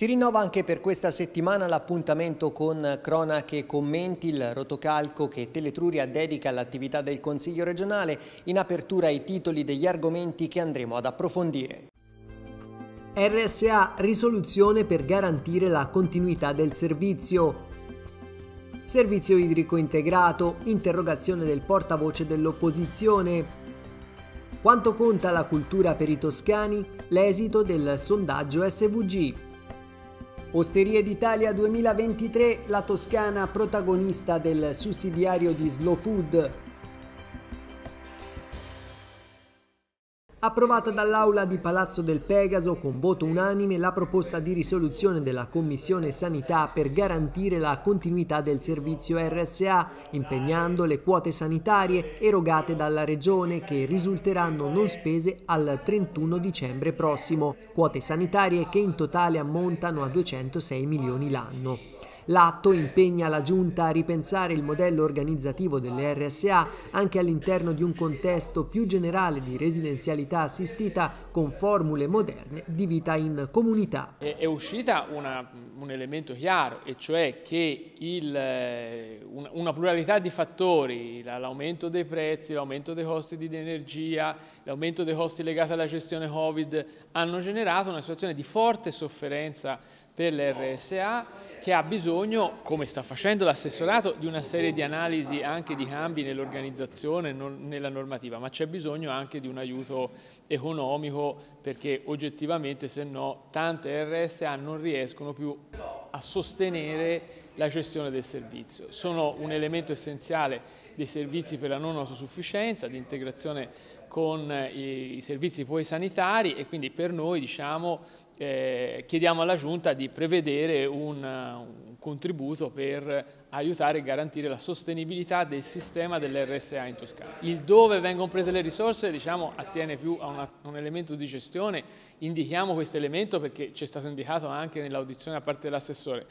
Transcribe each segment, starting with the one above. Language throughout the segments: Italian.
Si rinnova anche per questa settimana l'appuntamento con Cronache e Commenti, il rotocalco che Teletruria dedica all'attività del Consiglio regionale, in apertura ai titoli degli argomenti che andremo ad approfondire. RSA risoluzione per garantire la continuità del servizio. Servizio idrico integrato, interrogazione del portavoce dell'opposizione. Quanto conta la cultura per i toscani? L'esito del sondaggio SVG. Osterie d'Italia 2023, la Toscana protagonista del sussidiario di Slow Food Approvata dall'Aula di Palazzo del Pegaso con voto unanime la proposta di risoluzione della Commissione Sanità per garantire la continuità del servizio RSA, impegnando le quote sanitarie erogate dalla Regione che risulteranno non spese al 31 dicembre prossimo, quote sanitarie che in totale ammontano a 206 milioni l'anno. L'atto impegna la Giunta a ripensare il modello organizzativo delle RSA anche all'interno di un contesto più generale di residenzialità assistita con formule moderne di vita in comunità. È uscita una, un elemento chiaro, e cioè che il, eh, una pluralità di fattori, l'aumento dei prezzi, l'aumento dei costi di energia, l'aumento dei costi legati alla gestione Covid, hanno generato una situazione di forte sofferenza per l'RSA che ha bisogno, come sta facendo l'assessorato, di una serie di analisi anche di cambi nell'organizzazione, nella normativa, ma c'è bisogno anche di un aiuto economico perché oggettivamente se no tante RSA non riescono più a sostenere la gestione del servizio. Sono un elemento essenziale dei servizi per la non autosufficienza, di integrazione con i servizi poi sanitari e quindi per noi diciamo eh, chiediamo alla Giunta di prevedere un, un, contributo per aiutare e garantire la sostenibilità del sistema dell'RSA in Toscana. Il dove vengono prese le risorse diciamo, attiene più a una, un elemento di gestione, indichiamo questo elemento perché ci è stato indicato anche nell'audizione da parte dell'assessore.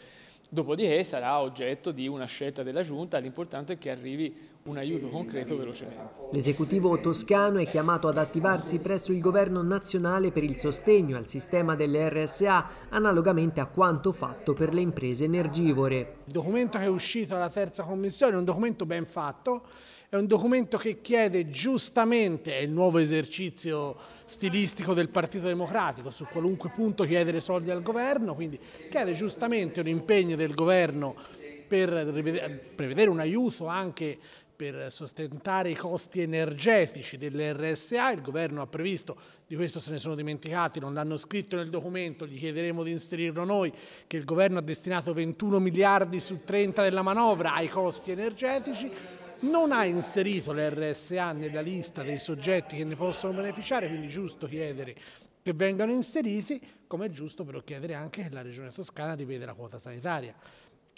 Dopodiché sarà oggetto di una scelta della Giunta, l'importante è che arrivi un aiuto concreto velocemente. L'esecutivo toscano è chiamato ad attivarsi presso il governo nazionale per il sostegno al sistema delle RSA, analogamente a quanto fatto per le imprese energivore. Il documento che è uscito dalla terza commissione è un documento ben fatto, è un documento che chiede giustamente, è il nuovo esercizio stilistico del Partito Democratico, su qualunque punto chiedere soldi al governo, quindi chiede giustamente un impegno del governo per prevedere un aiuto anche per sostentare i costi energetici dell'RSA, il governo ha previsto, di questo se ne sono dimenticati, non l'hanno scritto nel documento, gli chiederemo di inserirlo noi, che il governo ha destinato 21 miliardi su 30 della manovra ai costi energetici, non ha inserito l'RSA nella lista dei soggetti che ne possono beneficiare, quindi è giusto chiedere che vengano inseriti, come è giusto però chiedere anche che la Regione Toscana riveda la quota sanitaria.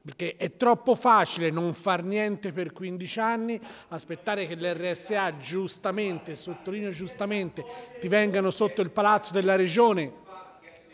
Perché è troppo facile non far niente per 15 anni, aspettare che l'RSA giustamente, sottolineo giustamente, ti vengano sotto il palazzo della Regione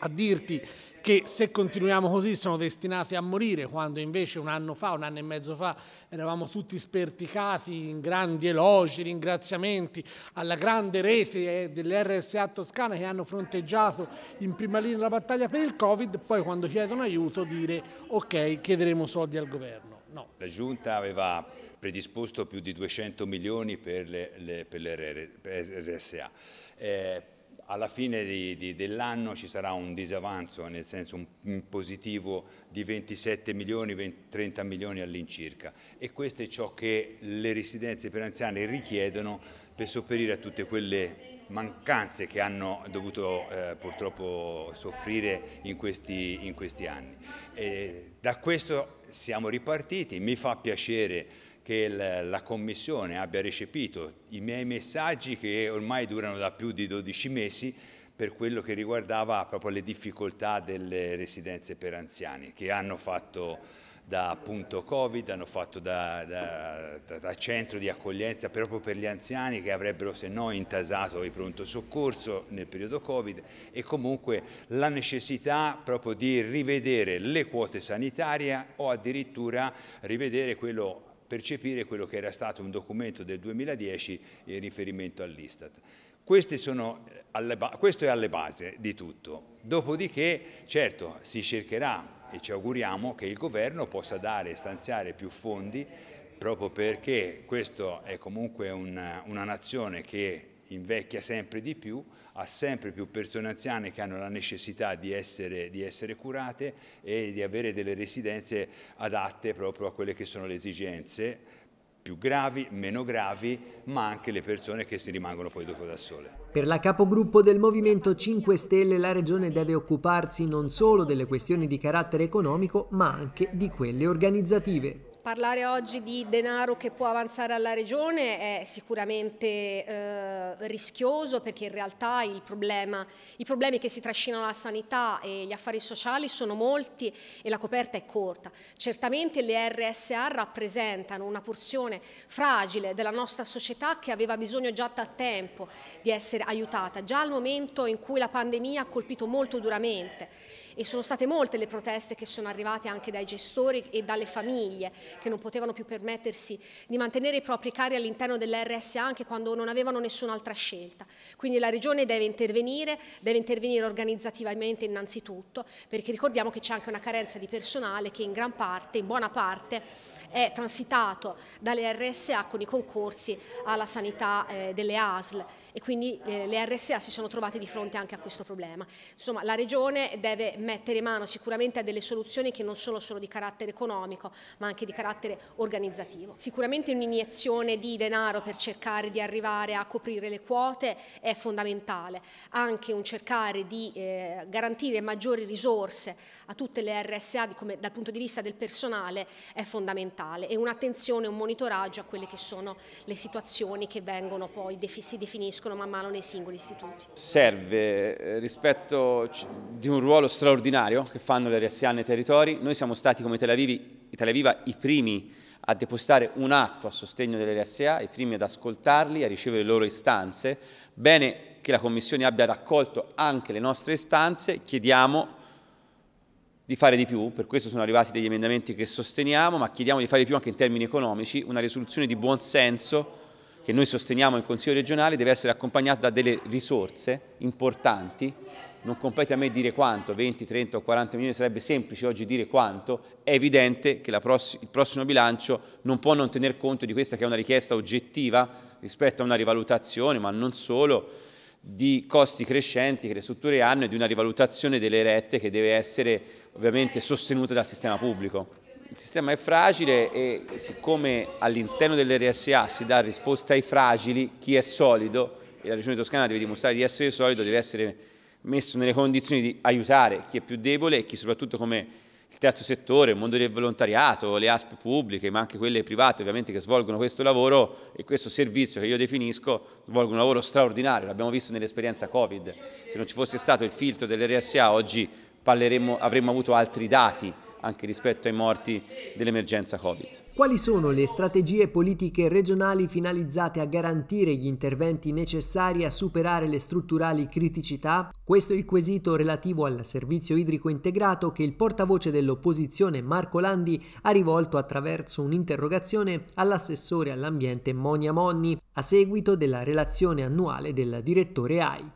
a dirti che se continuiamo così sono destinati a morire, quando invece un anno fa, un anno e mezzo fa, eravamo tutti sperticati in grandi elogi, ringraziamenti alla grande rete eh, dell'RSA Toscana che hanno fronteggiato in prima linea la battaglia per il Covid, poi quando chiedono aiuto dire ok, chiederemo soldi al governo. No. La Giunta aveva predisposto più di 200 milioni per, le, le, per l'RSA. Eh, alla fine di, di, dell'anno ci sarà un disavanzo, nel senso un, un positivo di 27 milioni, 20, 30 milioni all'incirca e questo è ciò che le residenze per anziani richiedono per sopperire a tutte quelle mancanze che hanno dovuto eh, purtroppo soffrire in questi, in questi anni. E da questo siamo ripartiti, mi fa piacere che la Commissione abbia recepito i miei messaggi che ormai durano da più di 12 mesi per quello che riguardava proprio le difficoltà delle residenze per anziani che hanno fatto da appunto Covid, hanno fatto da, da, da, centro di accoglienza proprio per gli anziani che avrebbero se no intasato il pronto soccorso nel periodo Covid e comunque la necessità proprio di rivedere le quote sanitarie o addirittura rivedere quello percepire quello che era stato un documento del 2010 in riferimento all'Istat. Eh, questo è alle base di tutto. Dopodiché, certo, si cercherà e ci auguriamo che il governo possa dare e stanziare più fondi proprio perché questa è comunque una, una nazione che invecchia sempre di più, ha sempre più persone anziane che hanno la necessità di essere, di essere curate e di avere delle residenze adatte proprio a quelle che sono le esigenze più gravi, meno gravi, ma anche le persone che si rimangono poi dopo da sole. Per la capogruppo del Movimento 5 Stelle la Regione deve occuparsi non solo delle questioni di carattere economico, ma anche di quelle organizzative. Parlare oggi di denaro che può avanzare alla Regione è sicuramente eh, rischioso perché in realtà problema, i problemi che si trascinano alla sanità e gli affari sociali sono molti e la coperta è corta. Certamente le RSA rappresentano una porzione fragile della nostra società che aveva bisogno già da tempo di essere aiutata, già al momento in cui la pandemia ha colpito molto duramente e sono state molte le proteste che sono arrivate anche dai gestori e dalle famiglie che non potevano più permettersi di mantenere i propri cari all'interno dell'RSA anche quando non avevano nessun'altra scelta. Quindi la Regione deve intervenire, deve intervenire organizzativamente innanzitutto perché ricordiamo che c'è anche una carenza di personale che in gran parte, in buona parte, è transitato dalle RSA con i concorsi alla sanità eh, delle ASL e quindi eh, le RSA si sono trovate di fronte anche a questo problema. Insomma la Regione deve mettere mano sicuramente a delle soluzioni che non sono solo di carattere economico ma anche di carattere organizzativo. Sicuramente un'iniezione di denaro per cercare di arrivare a coprire le quote è fondamentale, anche un cercare di eh, garantire maggiori risorse a tutte le RSA come, dal punto di vista del personale è fondamentale e un'attenzione, un monitoraggio a quelle che sono le situazioni che vengono poi, si definiscono man mano nei singoli istituti. Serve eh, rispetto di un ruolo straordinario straordinario che fanno le RSA nei territori. Noi siamo stati come Tel, Avivi, Tel Aviva i primi a depostare un atto a sostegno delle RSA, i primi ad ascoltarli, a ricevere le loro istanze. Bene che la Commissione abbia raccolto anche le nostre istanze, chiediamo di fare di più, per questo sono arrivati degli emendamenti che sosteniamo, ma chiediamo di fare di più anche in termini economici, una risoluzione di buon senso che noi sosteniamo in Consiglio regionale deve essere accompagnata da delle risorse importanti non compete a me dire quanto, 20, 30 o 40 milioni sarebbe semplice oggi dire quanto, è evidente che pross il prossimo bilancio non può non tener conto di questa che è una richiesta oggettiva rispetto a una rivalutazione, ma non solo, di costi crescenti che le strutture hanno e di una rivalutazione delle rette che deve essere ovviamente sostenuta dal sistema pubblico. Il sistema è fragile e siccome all'interno dell'RSA si dà risposta ai fragili, chi è solido, e la Regione Toscana deve dimostrare di essere solido, deve essere messo nelle condizioni di aiutare chi è più debole e chi soprattutto come il terzo settore, il mondo del volontariato, le ASP pubbliche, ma anche quelle private ovviamente che svolgono questo lavoro e questo servizio che io definisco, svolgono un lavoro straordinario, l'abbiamo visto nell'esperienza Covid, se non ci fosse stato il filtro dell'RSA oggi avremmo avuto altri dati anche rispetto ai morti dell'emergenza Covid. Quali sono le strategie politiche regionali finalizzate a garantire gli interventi necessari a superare le strutturali criticità? Questo è il quesito relativo al servizio idrico integrato che il portavoce dell'opposizione Marco Landi ha rivolto attraverso un'interrogazione all'assessore all'ambiente Monia Monni a seguito della relazione annuale del direttore AIT.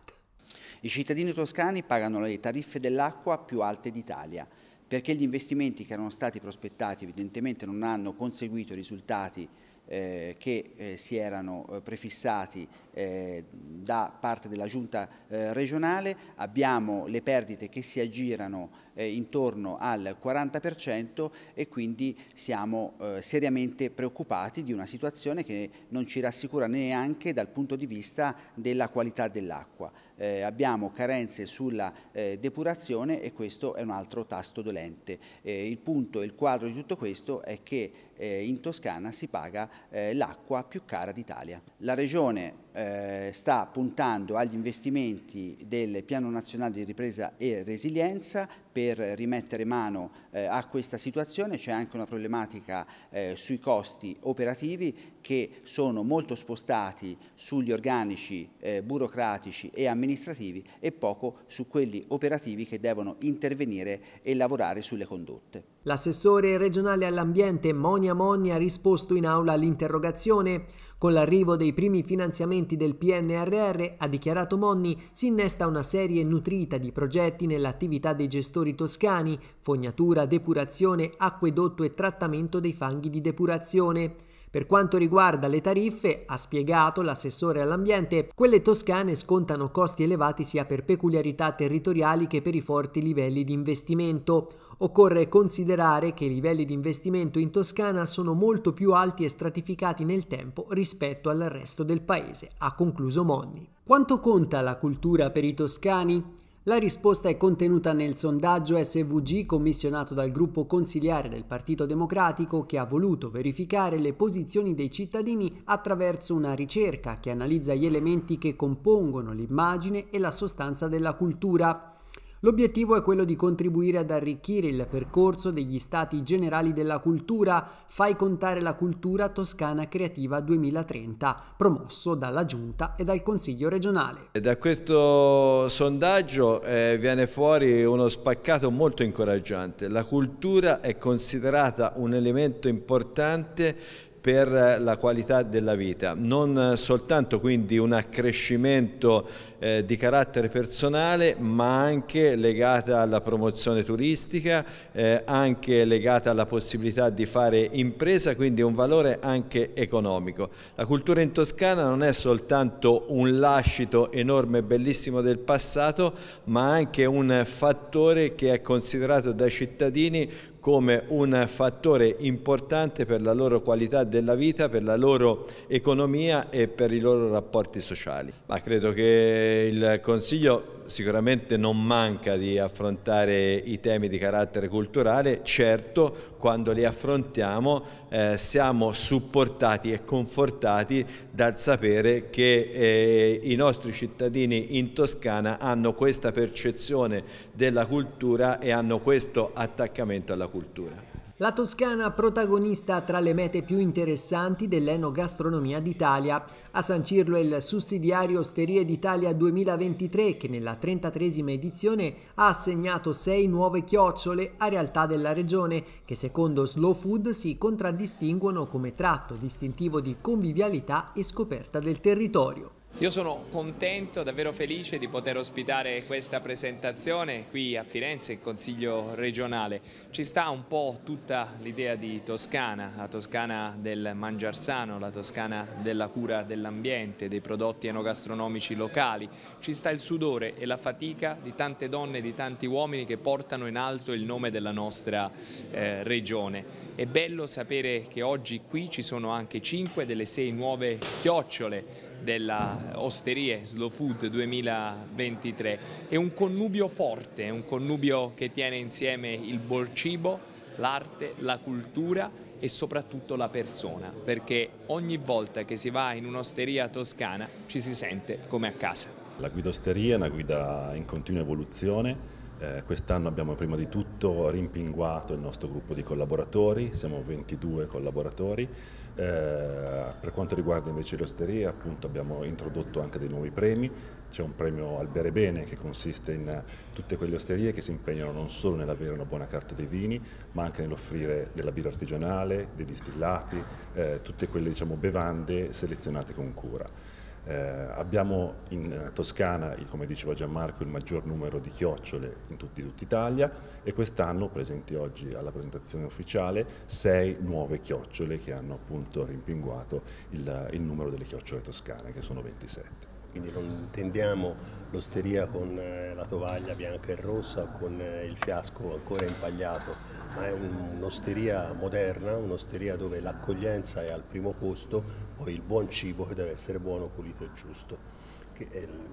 I cittadini toscani pagano le tariffe dell'acqua più alte d'Italia perché gli investimenti che erano stati prospettati evidentemente non hanno conseguito i risultati eh, che eh, si erano eh, prefissati eh, da parte della giunta eh, regionale, abbiamo le perdite che si aggirano eh, intorno al 40% e quindi siamo seriamente preoccupati di una situazione che non ci rassicura neanche dal punto di vista della qualità dell'acqua eh, abbiamo carenze sulla eh, depurazione e questo è un altro tasto dolente. Eh, il punto e il quadro di tutto questo è che eh, in Toscana si paga eh, l'acqua più cara d'Italia. La regione eh, sta puntando agli investimenti del Piano Nazionale di Ripresa e Resilienza per rimettere mano eh, a questa situazione, c'è anche una problematica eh, sui costi operativi che sono molto spostati sugli organici eh, burocratici e amministrativi e poco su quelli operativi che devono intervenire e lavorare sulle condotte. L'assessore regionale all'ambiente Monia Monia ha risposto in aula all'interrogazione. Con l'arrivo dei primi finanziamenti del PNRR, ha dichiarato Monni, si innesta una serie nutrita di progetti nell'attività dei gestori toscani, fognatura, depurazione, acquedotto e trattamento dei fanghi di depurazione. Per quanto riguarda le tariffe, ha spiegato l'assessore all'ambiente, quelle toscane scontano costi elevati sia per peculiarità territoriali che per i forti livelli di investimento. Occorre considerare che i livelli di investimento in Toscana sono molto più alti e stratificati nel tempo rispetto al resto del paese, ha concluso Monni. Quanto conta la cultura per i toscani? La risposta è contenuta nel sondaggio SVG commissionato dal gruppo consigliare del Partito Democratico che ha voluto verificare le posizioni dei cittadini attraverso una ricerca che analizza gli elementi che compongono l'immagine e la sostanza della cultura. L'obiettivo è quello di contribuire ad arricchire il percorso degli Stati Generali della Cultura, Fai contare la cultura Toscana Creativa 2030, promosso dalla Giunta e dal Consiglio regionale. Da questo sondaggio eh, viene fuori uno spaccato molto incoraggiante. La cultura è considerata un elemento importante per la qualità della vita, non soltanto quindi un accrescimento eh, di carattere personale ma anche legata alla promozione turistica, eh, anche legata alla possibilità di fare impresa, quindi un valore anche economico. La cultura in Toscana non è soltanto un lascito enorme e bellissimo del passato ma anche un fattore che è considerato dai cittadini come un fattore importante per la loro qualità della vita, per la loro economia e per i loro rapporti sociali. Ma credo che il Consiglio sicuramente non manca di affrontare i temi di carattere culturale, certo quando li affrontiamo eh, siamo supportati e confortati dal sapere che eh, i nostri cittadini in Toscana hanno questa percezione della cultura e hanno questo attaccamento alla cultura. La Toscana protagonista tra le mete più interessanti dell'enogastronomia d'Italia. A San Cirlo è il sussidiario Osterie d'Italia 2023 che nella 33esima edizione ha assegnato sei nuove chiocciole a realtà della regione che secondo Slow Food si contraddistinguono come tratto distintivo di convivialità e scoperta del territorio. Io sono contento, davvero felice di poter ospitare questa presentazione qui a Firenze, il Consiglio regionale. Ci sta un po' tutta l'idea di Toscana, la Toscana del mangiarsano, la Toscana della cura dell'ambiente, dei prodotti enogastronomici locali. Ci sta il sudore e la fatica di tante donne e di tanti uomini che portano in alto il nome della nostra eh, regione. È bello sapere che oggi qui ci sono anche cinque delle sei nuove chiocciole della Osterie Slow Food 2023. È un connubio forte, un connubio che tiene insieme il buon cibo, l'arte, la cultura e soprattutto la persona, perché ogni volta che si va in un'osteria toscana ci si sente come a casa. La guida osteria è una guida in continua evoluzione eh, quest'anno abbiamo prima di tutto rimpinguato il nostro gruppo di collaboratori, siamo 22 collaboratori. Eh, per quanto riguarda invece l'osteria appunto abbiamo introdotto anche dei nuovi premi, c'è un premio al bere bene che consiste in tutte quelle osterie che si impegnano non solo nell'avere una buona carta dei vini ma anche nell'offrire della birra artigianale, dei distillati, eh, tutte quelle diciamo, bevande selezionate con cura. Eh, abbiamo in Toscana, come diceva Gianmarco, il maggior numero di chiocciole in tut tutta Italia e quest'anno, presenti oggi alla presentazione ufficiale, sei nuove chiocciole che hanno appunto rimpinguato il, il numero delle chiocciole toscane, che sono 27 quindi non intendiamo l'osteria con eh, la tovaglia bianca e rossa o con eh, il fiasco ancora impagliato, ma è un'osteria moderna, un'osteria dove l'accoglienza è al primo posto, poi il buon cibo che deve essere buono, pulito e giusto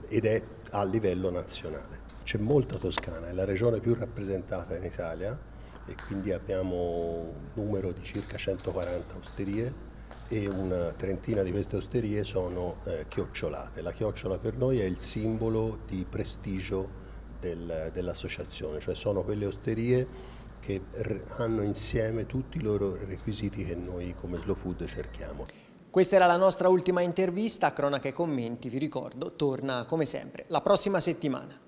ed è a livello nazionale. C'è molta Toscana, è la regione più rappresentata in Italia e quindi abbiamo un numero di circa 140 osterie e una trentina di queste osterie sono eh, chiocciolate. La chiocciola per noi è il simbolo di prestigio del, dell'associazione, cioè sono quelle osterie che hanno insieme tutti i loro requisiti che noi come Slow Food cerchiamo. Questa era la nostra ultima intervista, Cronaca e Commenti, vi ricordo, torna come sempre la prossima settimana.